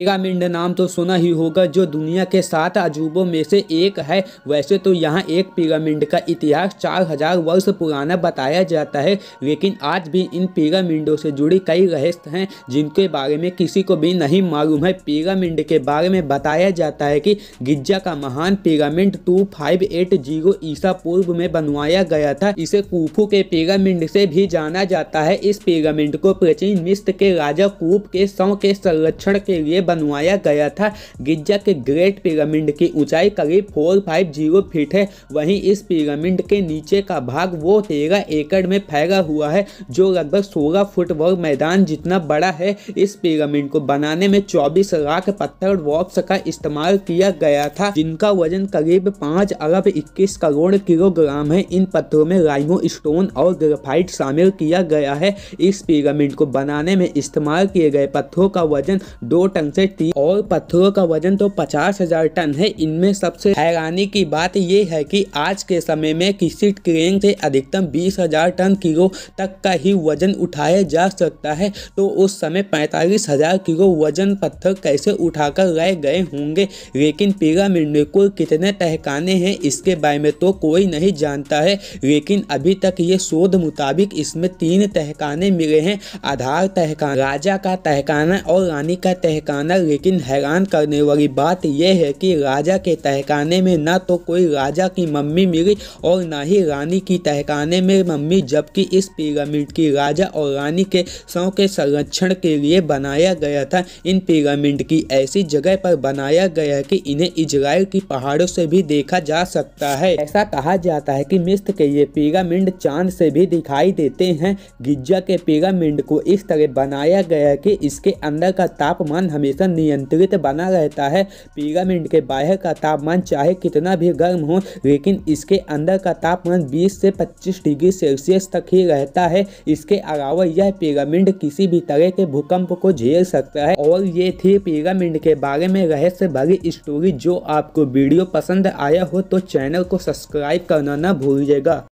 pyramid नाम तो सुना ही होगा जो दुनिया के सात अजूबों में से एक है वैसे तो यहाँ एक पिरामिड का इतिहास चार हजार वर्ष पुराना बताया जाता है लेकिन आज भी इन पिरामिडों से जुड़ी कई रहस्य हैं जिनके बारे में किसी को भी नहीं मालूम है पिरामिड के बारे में बताया जाता है कि गिज्जा का महान pyramid two five eight zero ईसा पूर्व में बनवाया गया था इसे कूफू के पिरामिड से भी जाना जाता है इस पिरामिड को प्राचीन मिस्र के राजा कूप के सौ के संरक्षण के लिए बनवाया गया था गिज्जा के ग्रेट पिरामिड की ऊंचाई करीब फोर फाइव जीरो फीट है वहीं इस पिरामिड के नीचे का भाग वो तेरह एकड़ में फैला हुआ है जो लगभग सोलह फुट वर्ग मैदान जितना बड़ा है इस पिरामिड को बनाने में चौबीस लाख पत्थर वॉक्स का इस्तेमाल किया गया था जिनका वजन करीब पाँच अरब इक्कीस करोड़ किलोग्राम है इन पत्थरों में राइमो स्टोन और ग्रेफाइट शामिल किया गया है इस पिरामिड को बनाने में इस्तेमाल किए गए पत्थरों का वजन दो टन से थी और पत्थरों का वजन तो पचास हजार टन है इनमें सबसे हैरानी की बात यह है कि आज के समय में किसी ट्रेन से अधिकतम बीस हजार टन किलो तक का ही वजन उठाया जा सकता है तो उस समय पैंतालीस हजार किलो वजन पत्थर कैसे उठाकर रह गए होंगे लेकिन पिरामिड में कुल कितने तहखाने हैं इसके बारे में तो कोई नहीं जानता है लेकिन अभी तक ये शोध मुताबिक इसमें तीन तहखाने मिले हैं आधार तहखाना राजा का तहखाना और रानी का तहखाना अंदर लेकिन हैरान करने वाली बात यह है कि राजा के तहखाने में ना तो कोई राजा की मम्मी मिली और ना ही रानी की तहखाने में मम्मी जबकि इस पिरामिड की राजा और रानी के सौ के संरक्षण के लिए बनाया गया था इन पिरामिड की ऐसी जगह पर बनाया गया कि इन्हें इजराइल की पहाड़ों से भी देखा जा सकता है ऐसा कहा जाता है कि मिस्र के ये पिरामिड चांद से भी दिखाई देते हैं गिज्जा के पिरामिड को इस तरह बनाया गया कि इसके अंदर का तापमान हमेशा हमेशा नियंत्रित बना रहता है पिरामिड के बाहर का तापमान चाहे कितना भी गर्म हो लेकिन इसके अंदर का तापमान 20 से 25 डिग्री सेल्सियस तक ही रहता है इसके अलावा यह पिरामिड किसी भी तरह के भूकंप को झेल सकता है और ये थी पिरामिड के बारे में रहस्य भरी स्टोरी जो आपको वीडियो पसंद आया हो तो चैनल को सब्सक्राइब करना ना भूलिएगा